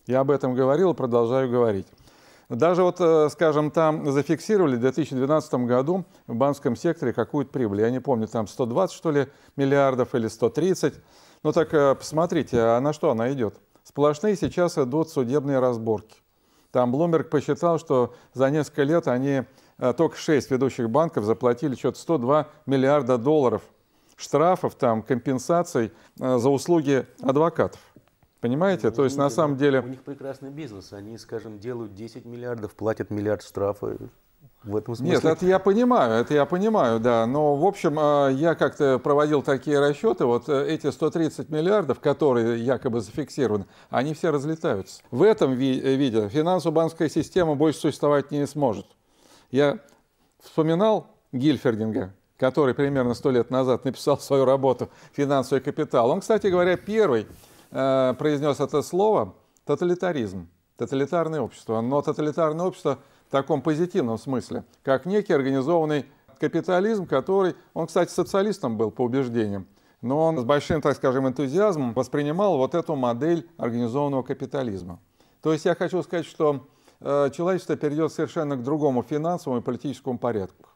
Я об этом говорил, продолжаю говорить. Даже вот, э, скажем, там зафиксировали в 2012 году в банковском секторе какую-то прибыль. Я не помню, там 120, что ли, миллиардов или 130. Ну так э, посмотрите, а на что она идет? Сплошные сейчас идут судебные разборки. Там Блумберг посчитал, что за несколько лет они э, только 6 ведущих банков заплатили что-то 102 миллиарда долларов штрафов, там, компенсаций за услуги адвокатов. Понимаете? Ну, То есть, нет, на самом деле... У них прекрасный бизнес. Они, скажем, делают 10 миллиардов, платят миллиард штрафа. В этом смысле... Нет, это я понимаю, это я понимаю, да. Но, в общем, э, я как-то проводил такие расчеты. Вот э, эти 130 миллиардов, которые якобы зафиксированы, они все разлетаются. В этом э, виде финансово-банковская система больше существовать не сможет. Я вспоминал Гильфердинга, который примерно сто лет назад написал свою работу «Финансовый капитал». Он, кстати говоря, первый Э, произнес это слово, тоталитаризм, тоталитарное общество. Но тоталитарное общество в таком позитивном смысле, как некий организованный капитализм, который, он, кстати, социалистом был по убеждениям, но он с большим, так скажем, энтузиазмом воспринимал вот эту модель организованного капитализма. То есть я хочу сказать, что э, человечество перейдет совершенно к другому финансовому и политическому порядку.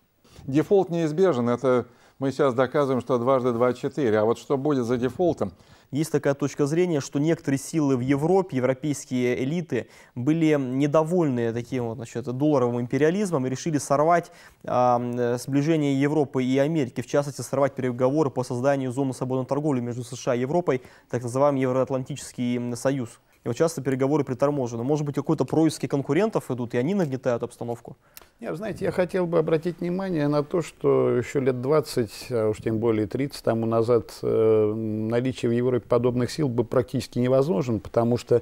Дефолт неизбежен, это мы сейчас доказываем, что дважды два – четыре. А вот что будет за дефолтом? Есть такая точка зрения, что некоторые силы в Европе, европейские элиты были недовольны таким вот, значит, долларовым империализмом и решили сорвать э, сближение Европы и Америки, в частности, сорвать переговоры по созданию зоны свободной торговли между США и Европой, так называемый Евроатлантический союз. И вот часто переговоры приторможены. Может быть, какой-то происки конкурентов идут, и они нагнетают обстановку? Нет, знаете, я хотел бы обратить внимание на то, что еще лет 20, а уж тем более 30 тому назад, э, наличие в Европе подобных сил бы практически невозможен, потому что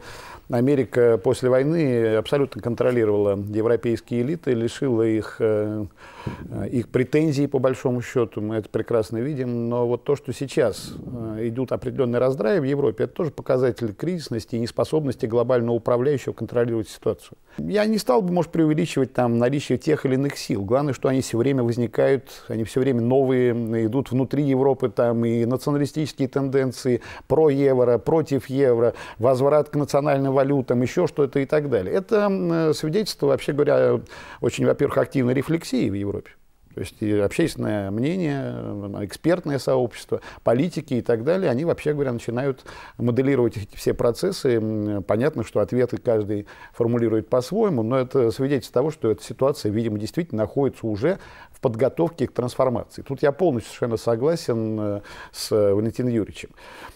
Америка после войны абсолютно контролировала европейские элиты, лишила их... Э, Э, их претензии, по большому счету, мы это прекрасно видим, но вот то, что сейчас э, идут определенные раздраи в Европе, это тоже показатель кризисности и неспособности глобального управляющего контролировать ситуацию. Я не стал бы, может, преувеличивать там наличие тех или иных сил. Главное, что они все время возникают, они все время новые, идут внутри Европы, там и националистические тенденции, про евро, против евро, возврат к национальным валютам, еще что-то и так далее. Это свидетельство, вообще говоря, очень, во-первых, активной рефлексии в Европе Европе. То есть и общественное мнение, экспертное сообщество, политики и так далее, они, вообще говоря, начинают моделировать эти все процессы. Понятно, что ответы каждый формулирует по-своему, но это свидетельство того, что эта ситуация, видимо, действительно находится уже подготовке к трансформации. Тут я полностью совершенно согласен э, с э, Валентином Юрьевичем.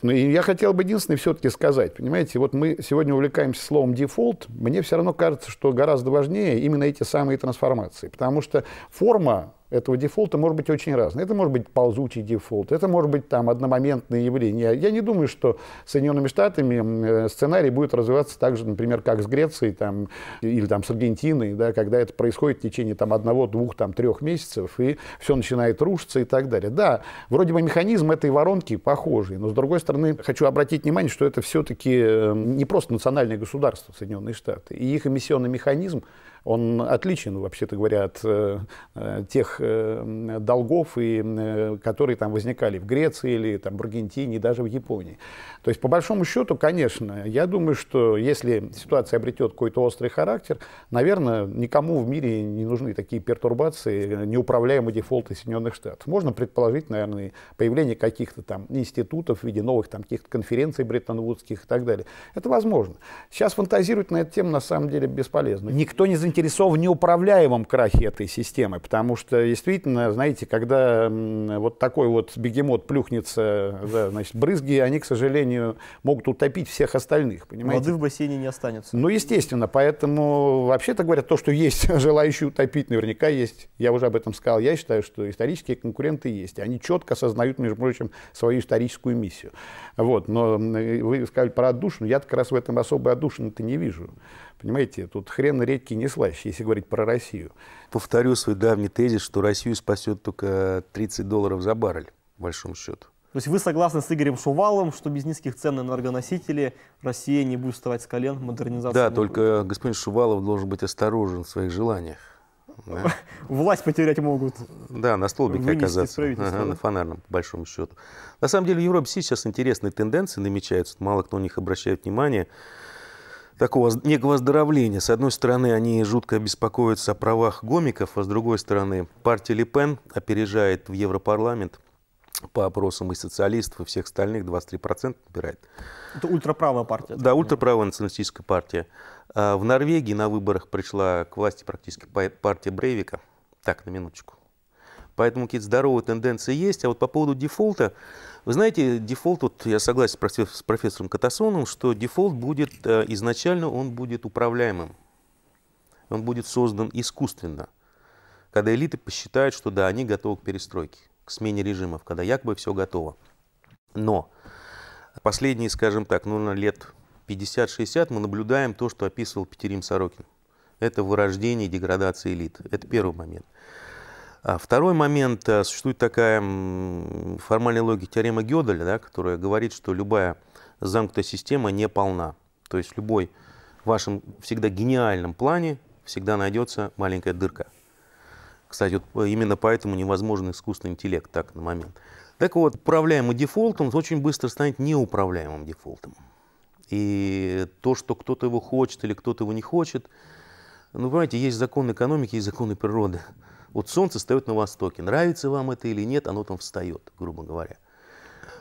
Но ну, и я хотел бы единственное все-таки сказать. Понимаете, вот мы сегодня увлекаемся словом дефолт. Мне все равно кажется, что гораздо важнее именно эти самые трансформации. Потому что форма этого дефолта может быть очень разное Это может быть ползучий дефолт, это может быть там одномоментное явление. Я не думаю, что с Соединенными Штатами э, сценарий будет развиваться так же, например, как с Грецией там, или там, с Аргентиной, да, когда это происходит в течение там, одного, двух, там, трех месяцев, и все начинает рушиться и так далее. Да, вроде бы механизм этой воронки похожий, но с другой стороны, хочу обратить внимание, что это все-таки э, не просто национальное государство Соединенные Штаты, и их эмиссионный механизм он отличен, вообще-то говоря, от э, э тех э, долгов, и, э, которые там возникали в Греции или там, в Аргентине, и даже в Японии. То есть, по большому счету, конечно, я думаю, что если ситуация обретет какой-то острый характер, наверное, никому в мире не нужны такие пертурбации, неуправляемые дефолты Соединенных Штатов. Можно предположить, наверное, появление каких-то там институтов в виде новых там каких-то конференций бреттон-вудских и так далее. Это возможно. Сейчас фантазировать на эту тему на самом деле бесполезно. Никто не заинтересован заинтересован в неуправляемом крахе этой системы, потому что действительно, знаете, когда вот такой вот бегемот плюхнется, да, значит, брызги, они, к сожалению, могут утопить всех остальных, понимаете? Воды в бассейне не останется. Ну, естественно, поэтому вообще-то говорят, то, что есть [LAUGHS] желающие утопить, наверняка есть. Я уже об этом сказал. Я считаю, что исторические конкуренты есть. Они четко осознают, между прочим, свою историческую миссию. Вот, но вы сказали про отдушину, я как раз в этом особой отдушины-то не вижу. Понимаете, тут хрен редкий не слаще, если говорить про Россию. Повторю свой давний тезис, что Россию спасет только 30 долларов за баррель, в большом счету. То есть вы согласны с Игорем Шувалом, что без низких цен на энергоносители Россия не будет вставать с колен, модернизация Да, только будет. господин Шувалов должен быть осторожен в своих желаниях. Да. [LAUGHS] Власть потерять могут. Да, на столбике оказаться. Ага, на фонарном, по большому счету. На самом деле в Европе сейчас интересные тенденции намечаются. Мало кто на них обращает внимание такого некого оздоровления. С одной стороны, они жутко беспокоятся о правах гомиков, а с другой стороны, партия Лепен опережает в Европарламент – по опросам и социалистов, и всех остальных 23% набирает. Это ультраправая партия. Да, ультраправая националистическая партия. А, в Норвегии на выборах пришла к власти практически партия Брейвика. Так, на минуточку. Поэтому какие-то здоровые тенденции есть. А вот по поводу дефолта, вы знаете, дефолт, вот я согласен с профессором Катасоном, что дефолт будет, э, изначально он будет управляемым. Он будет создан искусственно, когда элиты посчитают, что да, они готовы к перестройке к смене режимов, когда якобы все готово. Но последние, скажем так, ну, на лет 50-60 мы наблюдаем то, что описывал Петерим Сорокин. Это вырождение и деградация элит. Это первый момент. А второй момент. Э, существует такая формальная логика теорема Гёделя, да, которая говорит, что любая замкнутая система не полна. То есть в любой вашем всегда гениальном плане всегда найдется маленькая дырка – кстати, вот именно поэтому невозможен искусственный интеллект так на момент. Так вот, управляемый дефолт, он очень быстро станет неуправляемым дефолтом. И то, что кто-то его хочет или кто-то его не хочет, ну, понимаете, есть закон экономики, есть законы природы. Вот солнце встает на востоке. Нравится вам это или нет, оно там встает, грубо говоря.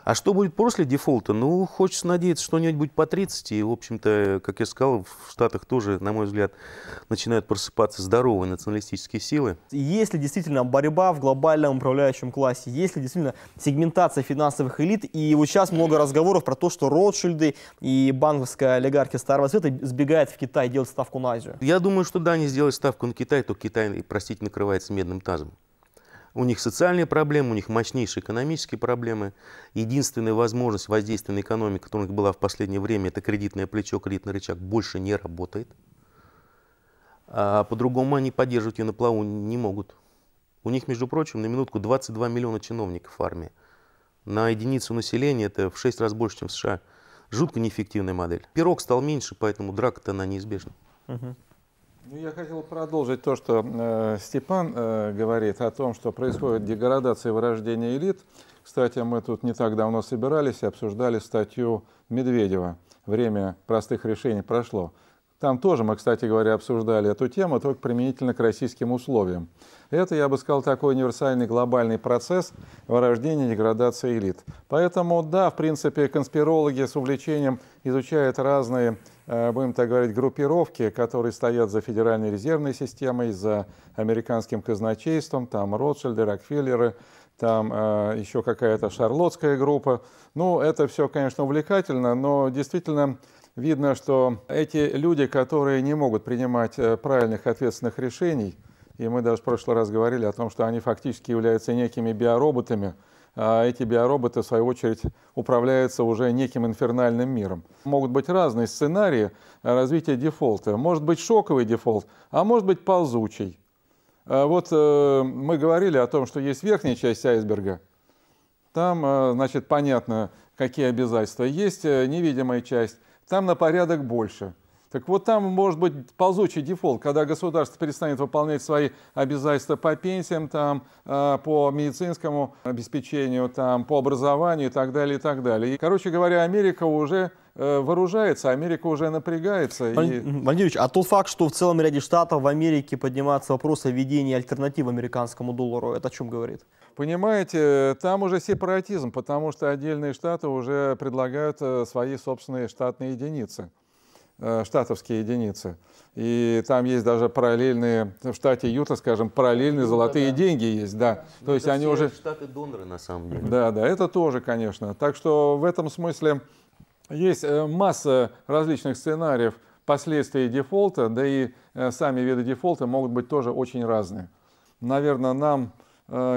А что будет после дефолта? Ну, хочется надеяться, что-нибудь по 30. И, в общем-то, как я сказал, в Штатах тоже, на мой взгляд, начинают просыпаться здоровые националистические силы. Если действительно борьба в глобальном управляющем классе, если действительно сегментация финансовых элит, и вот сейчас много разговоров про то, что Ротшильды и банковская олигархия Старого Света сбегает в Китай, делает ставку на Азию. Я думаю, что да, они сделают ставку на Китай, то Китай, простите, накрывается медным тазом. У них социальные проблемы, у них мощнейшие экономические проблемы. Единственная возможность воздействия на экономику, которая у них была в последнее время, это кредитное плечо, кредитный рычаг, больше не работает. А по-другому они поддерживать ее на плаву не могут. У них, между прочим, на минутку 22 миллиона чиновников в армии. На единицу населения это в 6 раз больше, чем в США. Жутко неэффективная модель. Пирог стал меньше, поэтому драка-то она неизбежна. Угу. Ну, я хотел продолжить то, что э, Степан э, говорит о том, что происходит деградация и вырождение элит. Кстати, мы тут не так давно собирались и обсуждали статью Медведева «Время простых решений прошло». Там тоже мы, кстати говоря, обсуждали эту тему, только применительно к российским условиям. Это, я бы сказал, такой универсальный глобальный процесс вырождения и деградации элит. Поэтому, да, в принципе, конспирологи с увлечением изучают разные Э, будем так говорить, группировки, которые стоят за Федеральной резервной системой, за американским казначейством, там Ротшильды, Рокфеллеры, там э, еще какая-то шарлотская группа. Ну, это все, конечно, увлекательно, но действительно видно, что эти люди, которые не могут принимать э, правильных ответственных решений, и мы даже в прошлый раз говорили о том, что они фактически являются некими биороботами, а эти биороботы, в свою очередь, управляются уже неким инфернальным миром. Могут быть разные сценарии развития дефолта. Может быть шоковый дефолт, а может быть ползучий. А вот э, мы говорили о том, что есть верхняя часть айсберга. Там, э, значит, понятно, какие обязательства. Есть э, невидимая часть. Там на порядок больше – так вот там может быть ползучий дефолт, когда государство перестанет выполнять свои обязательства по пенсиям, там, э, по медицинскому обеспечению, там, по образованию и так далее, и так далее. И, короче говоря, Америка уже э, вооружается, Америка уже напрягается. Владимир Владимирович, а тот факт, что в целом ряде штатов в Америке поднимается вопрос о введении альтернатив американскому доллару, это о чем говорит? Понимаете, там уже сепаратизм, потому что отдельные штаты уже предлагают э, свои собственные штатные единицы. Э, штатовские единицы. И там есть даже параллельные, в штате Юта, скажем, параллельные золотые да. деньги есть, да. Но ну, То есть они уже... Штаты доноры, на самом деле. Да, да, это тоже, конечно. Так что в этом смысле есть э, масса различных сценариев последствий дефолта, да и э, сами виды дефолта могут быть тоже очень разные. Наверное, нам,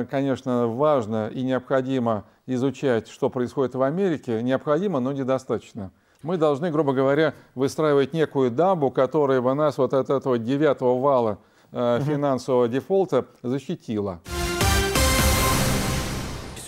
конечно, важно и необходимо изучать, что происходит в Америке. Необходимо, но недостаточно мы должны, грубо говоря, выстраивать некую дамбу, которая бы нас вот от этого девятого вала э, финансового дефолта защитила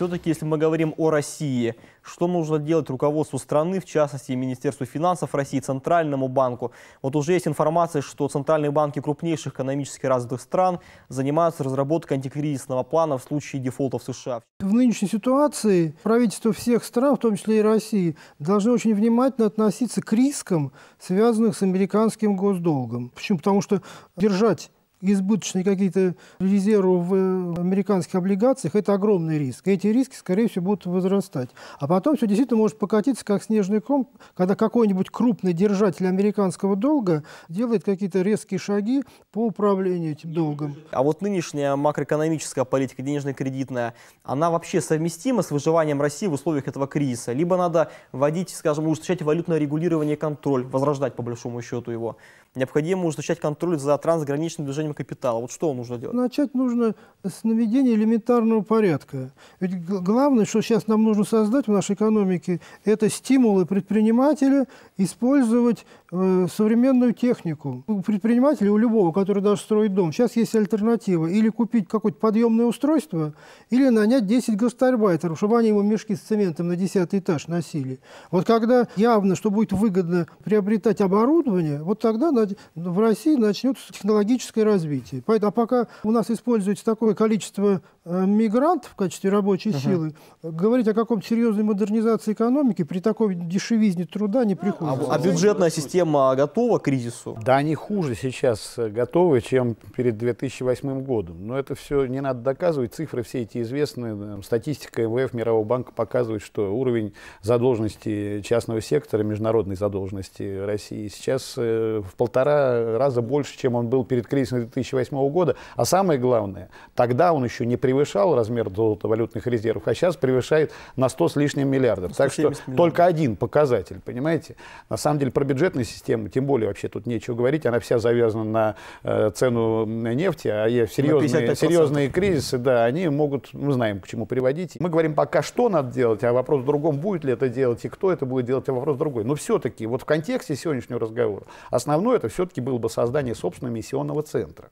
все-таки, если мы говорим о России, что нужно делать руководству страны, в частности, Министерству финансов России, Центральному банку? Вот уже есть информация, что центральные банки крупнейших экономически развитых стран занимаются разработкой антикризисного плана в случае дефолта в США. В нынешней ситуации правительство всех стран, в том числе и России, должны очень внимательно относиться к рискам, связанных с американским госдолгом. Почему? Потому что держать избыточные какие-то резервы в э, американских облигациях, это огромный риск. Эти риски, скорее всего, будут возрастать. А потом все действительно может покатиться, как снежный ком, когда какой-нибудь крупный держатель американского долга делает какие-то резкие шаги по управлению этим долгом. А вот нынешняя макроэкономическая политика, денежно-кредитная, она вообще совместима с выживанием России в условиях этого кризиса? Либо надо вводить, скажем, ужесточать валютное регулирование и контроль, возрождать по большому счету его? необходимо ужесточать контроль за трансграничным движением капитала. Вот что нужно делать? Начать нужно с наведения элементарного порядка. Ведь главное, что сейчас нам нужно создать в нашей экономике, это стимулы предпринимателя использовать Э, современную технику. У предпринимателя, у любого, который даже строит дом, сейчас есть альтернатива. Или купить какое-то подъемное устройство, или нанять 10 гастарбайтеров, чтобы они ему мешки с цементом на 10 этаж носили. Вот когда явно, что будет выгодно приобретать оборудование, вот тогда в России начнется технологическое развитие. А пока у нас используется такое количество э, мигрантов в качестве рабочей uh-huh. силы, говорить о каком-то серьезной модернизации экономики при такой дешевизне труда не а приходится. А, а бюджетная система система готова к кризису? Да, они хуже сейчас э, готовы, чем перед 2008 годом. Но это все не надо доказывать. Цифры все эти известны. Статистика МВФ Мирового банка показывает, что уровень задолженности частного сектора, международной задолженности России сейчас э, в полтора раза больше, чем он был перед кризисом 2008 года. А самое главное, тогда он еще не превышал размер золотовалютных резервов, а сейчас превышает на 100 с лишним миллиардов. Так что миллиардов. только один показатель, понимаете? На самом деле про бюджетный система, тем более вообще тут нечего говорить, она вся завязана на э, цену нефти, а серьезные, серьезные кризисы, да, они могут, мы знаем, к чему приводить. Мы говорим пока, что надо делать, а вопрос в другом, будет ли это делать и кто это будет делать, а вопрос другой. Но все-таки вот в контексте сегодняшнего разговора основное это все-таки было бы создание собственного миссионного центра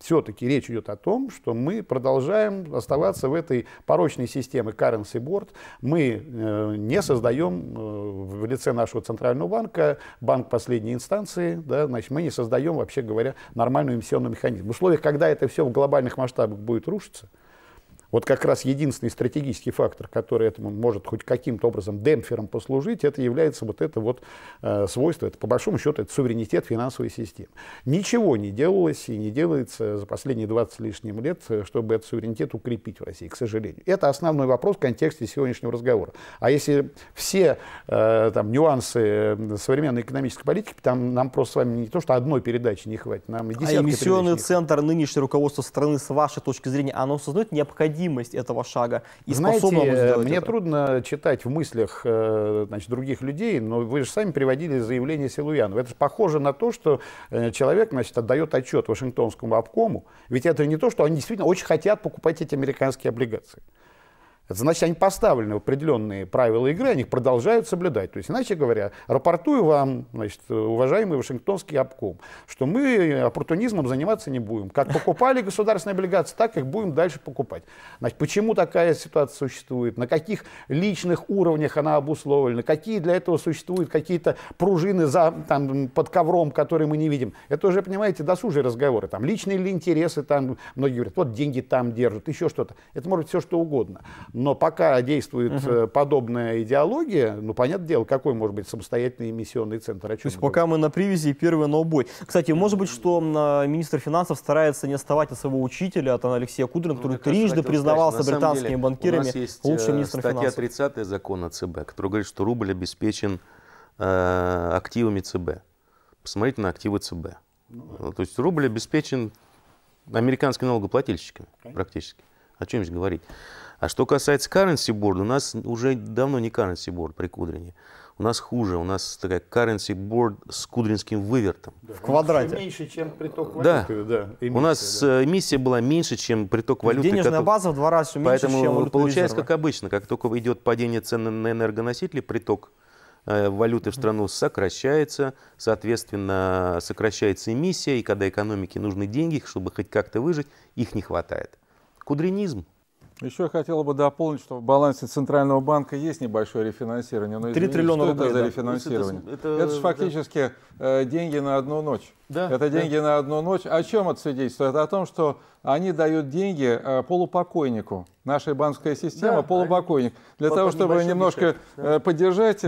все-таки речь идет о том, что мы продолжаем оставаться в этой порочной системе currency board. Мы э, не создаем э, в лице нашего центрального банка, банк последней инстанции, да, значит, мы не создаем, вообще говоря, нормальную эмиссионный механизм. В условиях, когда это все в глобальных масштабах будет рушиться, вот как раз единственный стратегический фактор, который этому может хоть каким-то образом демпфером послужить, это является вот это вот э, свойство, это по большому счету это суверенитет финансовой системы. Ничего не делалось и не делается за последние 20 лишним лет, э, чтобы этот суверенитет укрепить в России, к сожалению. Это основной вопрос в контексте сегодняшнего разговора. А если все э, там, нюансы э, современной экономической политики, там нам просто с вами не то, что одной передачи не хватит, нам и а десятки А эмиссионный центр, нынешнее руководство страны, с вашей точки зрения, оно создает необходимость необходимость этого шага и Знаете, способность мне это. трудно читать в мыслях э, значит, других людей, но вы же сами приводили заявление Силуянова. Это похоже на то, что э, человек значит, отдает отчет Вашингтонскому обкому, ведь это не то, что они действительно очень хотят покупать эти американские облигации. Это значит, они поставлены в определенные правила игры, они их продолжают соблюдать. То есть, иначе говоря, рапортую вам, значит, уважаемый Вашингтонский обком, что мы оппортунизмом заниматься не будем. Как покупали государственные облигации, так их будем дальше покупать. Значит, почему такая ситуация существует, на каких личных уровнях она обусловлена, какие для этого существуют какие-то пружины за, там, под ковром, которые мы не видим. Это уже, понимаете, досужие разговоры. Там личные ли интересы, там многие говорят, вот деньги там держат, еще что-то. Это может быть все что угодно. Но пока действует угу. подобная идеология, ну, понятное дело, какой может быть самостоятельный эмиссионный центр? То есть пока мы на привязи, первый на Кстати, может быть, что а, министр финансов старается не отставать от своего учителя, от Алексея Кудрина, ну, который трижды признавался британскими деле, банкирами лучшим э, министром финансов. статья 30 закона ЦБ, который говорит, что рубль обеспечен э, активами ЦБ. Посмотрите на активы ЦБ. Ну, То есть рубль обеспечен американскими налогоплательщиками okay. практически. О чем здесь говорить? А что касается currency board, у нас уже давно не currency board при Кудрине. У нас хуже, у нас такая currency board с кудринским вывертом. Да, в ну, квадрате. Меньше, чем приток валюты. Да, да эмиссия, у нас да. Э, эмиссия была меньше, чем приток валюты. Денежная который... база в два раза меньше, Поэтому чем Поэтому получается, резерва. как обычно, как только идет падение цен на энергоносители, приток э, валюты в страну сокращается, соответственно, сокращается эмиссия, и когда экономике нужны деньги, чтобы хоть как-то выжить, их не хватает. Кудринизм. Еще я хотел бы дополнить, что в балансе Центрального банка есть небольшое рефинансирование. Но, 3 извините, триллиона что рублей. это да. за рефинансирование? Это, это, это же фактически да. Э, деньги на одну ночь. Да, это деньги да. на одну ночь. О чем это свидетельствует? Это о том, что они дают деньги э, полупокойнику. Наша банковская система да, полупокойник. Для того, чтобы немножко кусочек, да. Э, поддержать,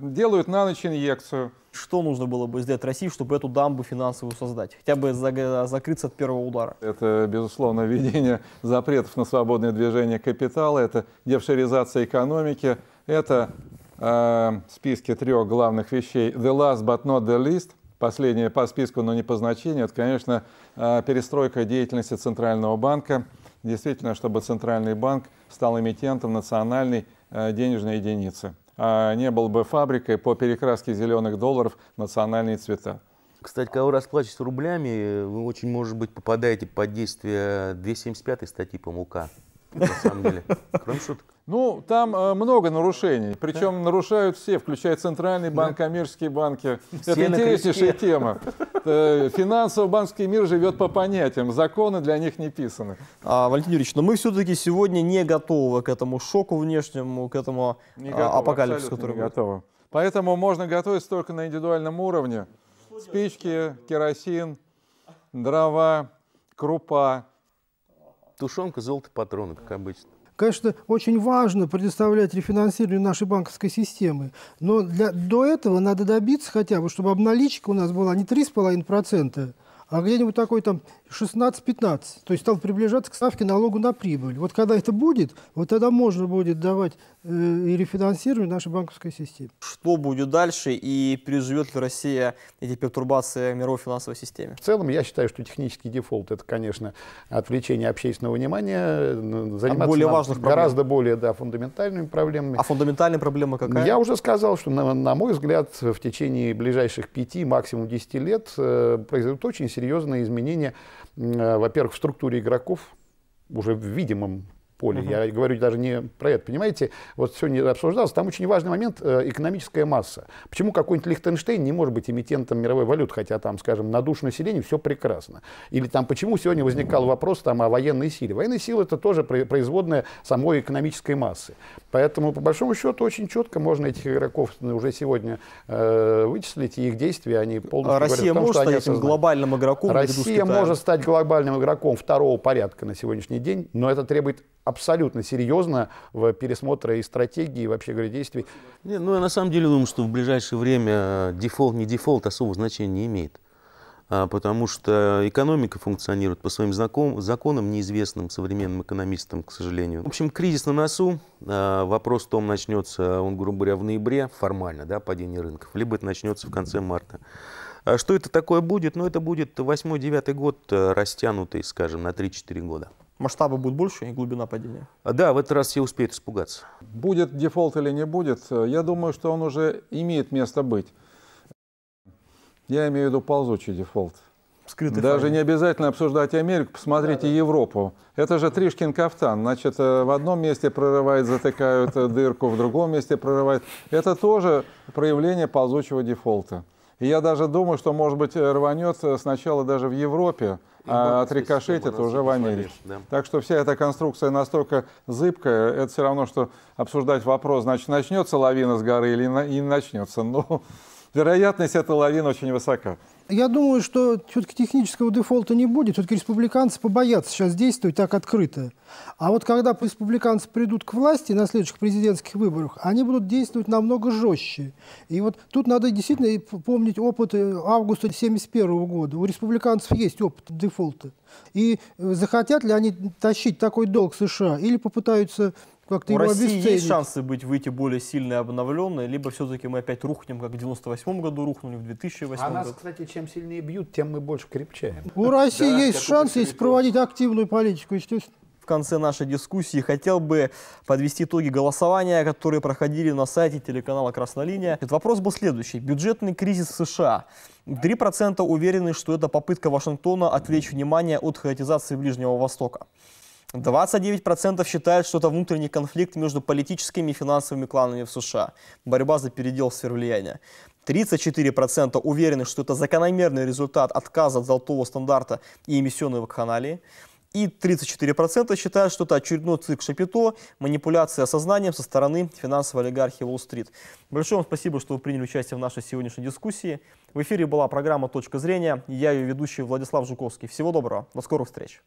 делают на ночь инъекцию. Что нужно было бы сделать России, чтобы эту дамбу финансовую создать? Хотя бы закрыться от первого удара. Это, безусловно, [LAUGHS] введение запретов на свободное движение капитала, это девшеризация экономики, это э, списке трех главных вещей «The last but not the least», последнее по списку, но не по значению, это, конечно, э, перестройка деятельности Центрального банка. Действительно, чтобы Центральный банк стал эмитентом национальной э, денежной единицы. А, не был бы фабрикой по перекраске зеленых долларов в национальные цвета. Кстати, когда вы расплачиваетесь рублями, вы очень, может быть, попадаете под действие 275 статьи по МУК на самом деле. Кроме шуток. Ну, там э, много нарушений. Причем да. нарушают все, включая Центральный банк, да. коммерческие банки. Все Это интереснейшая крючке. тема. Э, Финансово-банковский мир живет по понятиям. Законы для них не писаны. А, Валентин Юрьевич, но мы все-таки сегодня не готовы к этому шоку внешнему, к этому а, апокалипсису, который не будет. готовы. Поэтому можно готовиться только на индивидуальном уровне. Спички, керосин, дрова, крупа тушенка, золото, патроны, как обычно. Конечно, очень важно предоставлять рефинансирование нашей банковской системы, но для, до этого надо добиться хотя бы, чтобы обналичка у нас была не 3,5%, а где-нибудь такой там 16-15, то есть стал приближаться к ставке налогу на прибыль. Вот когда это будет, вот тогда можно будет давать э, и рефинансировать нашей банковской системе. Что будет дальше и переживет ли Россия эти пертурбации мировой финансовой системе? В целом, я считаю, что технический дефолт – это, конечно, отвлечение общественного внимания, заниматься более важных гораздо более да, фундаментальными проблемами. А фундаментальная проблема какая? Я уже сказал, что, на, на мой взгляд, в течение ближайших пяти, максимум десяти лет э, произойдут очень серьезные изменения Э, во-первых, в структуре игроков уже в видимом поле. Угу. Я говорю даже не про это, понимаете? Вот сегодня обсуждалось, там очень важный момент э, – экономическая масса. Почему какой-нибудь Лихтенштейн не может быть эмитентом мировой валюты, хотя там, скажем, на душу населения все прекрасно? Или там почему сегодня возникал вопрос там, о военной силе? Военная сила – это тоже производная самой экономической массы. Поэтому, по большому счету, очень четко можно этих игроков уже сегодня э, вычислить, и их действия, они полностью а Россия говорят, может том, стать этим глобальным игроком? Россия может стать глобальным игроком второго порядка на сегодняшний день, но это требует абсолютно серьезно в пересмотре и стратегии, и вообще говоря, действий. Не, ну, я на самом деле думаю, что в ближайшее время э, дефолт, не дефолт особого значения не имеет. А, потому что экономика функционирует по своим знаком, законам, неизвестным современным экономистам, к сожалению. В общем, кризис на носу. А, вопрос в том, начнется он, грубо говоря, в ноябре, формально, да, падение рынков, либо это начнется в конце марта. А что это такое будет? Ну, это будет 8-9 год, э, растянутый, скажем, на 3-4 года. Масштабы будут больше и глубина падения? А да, в этот раз все успеют испугаться. Будет дефолт или не будет, э, я думаю, что он уже имеет место быть. Я имею в виду ползучий дефолт. Скрытый Даже формат. не обязательно обсуждать Америку, посмотрите да, да. Европу. Это же Тришкин кафтан. Значит, э, в одном месте прорывает, затыкают дырку, в другом месте прорывает. Это тоже проявление ползучего дефолта. И я даже думаю, что, может быть, э, рванется э, сначала даже в Европе, а отрикошетит уже в Америке. Да. Так что вся эта конструкция настолько зыбкая, это все равно, что обсуждать вопрос, значит, начнется лавина с горы или не начнется. Но вероятность этой лавины очень высока. Я думаю, что все-таки технического дефолта не будет. Все-таки республиканцы побоятся сейчас действовать так открыто. А вот когда республиканцы придут к власти на следующих президентских выборах, они будут действовать намного жестче. И вот тут надо действительно помнить опыт э, августа 1971 года. У республиканцев есть опыт дефолта. И э, захотят ли они тащить такой долг США или попытаются как У России обесценить. есть шансы быть, выйти более сильной, обновленной, либо все-таки мы опять рухнем, как в 98 году рухнули, в 2008 а году? А нас, кстати, чем сильнее бьют, тем мы больше крепчаем. У России да, есть шансы, если проводить активную политику, естественно в конце нашей дискуссии хотел бы подвести итоги голосования, которые проходили на сайте телеканала «Красная линия». Этот вопрос был следующий. Бюджетный кризис в США. 3% уверены, что это попытка Вашингтона отвлечь внимание от хаотизации Ближнего Востока. 29% считают, что это внутренний конфликт между политическими и финансовыми кланами в США. Борьба за передел сфер влияния. 34% уверены, что это закономерный результат отказа от золотого стандарта и эмиссионной вакханалии. И 34% считают, что это очередной цикл Шапито, манипуляция сознанием со стороны финансовой олигархии Уолл-стрит. Большое вам спасибо, что вы приняли участие в нашей сегодняшней дискуссии. В эфире была программа «Точка зрения». Я ее ведущий Владислав Жуковский. Всего доброго. До скорых встреч.